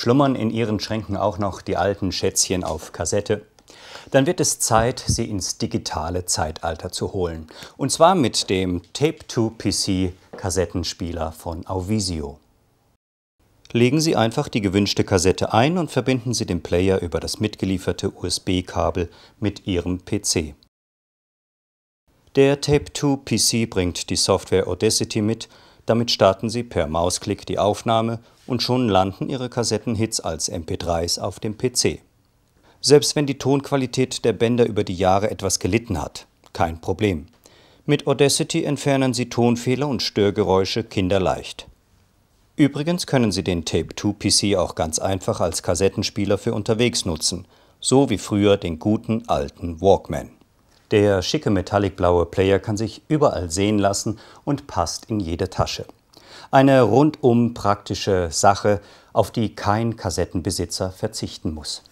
schlummern in ihren Schränken auch noch die alten Schätzchen auf Kassette, dann wird es Zeit, sie ins digitale Zeitalter zu holen. Und zwar mit dem Tape-to-PC Kassettenspieler von Auvisio. Legen Sie einfach die gewünschte Kassette ein und verbinden Sie den Player über das mitgelieferte USB-Kabel mit Ihrem PC. Der tape 2 pc bringt die Software Audacity mit damit starten Sie per Mausklick die Aufnahme und schon landen Ihre Kassettenhits als MP3s auf dem PC. Selbst wenn die Tonqualität der Bänder über die Jahre etwas gelitten hat, kein Problem. Mit Audacity entfernen Sie Tonfehler und Störgeräusche kinderleicht. Übrigens können Sie den Tape-2-PC auch ganz einfach als Kassettenspieler für unterwegs nutzen, so wie früher den guten alten Walkman. Der schicke metallicblaue Player kann sich überall sehen lassen und passt in jede Tasche. Eine rundum praktische Sache, auf die kein Kassettenbesitzer verzichten muss.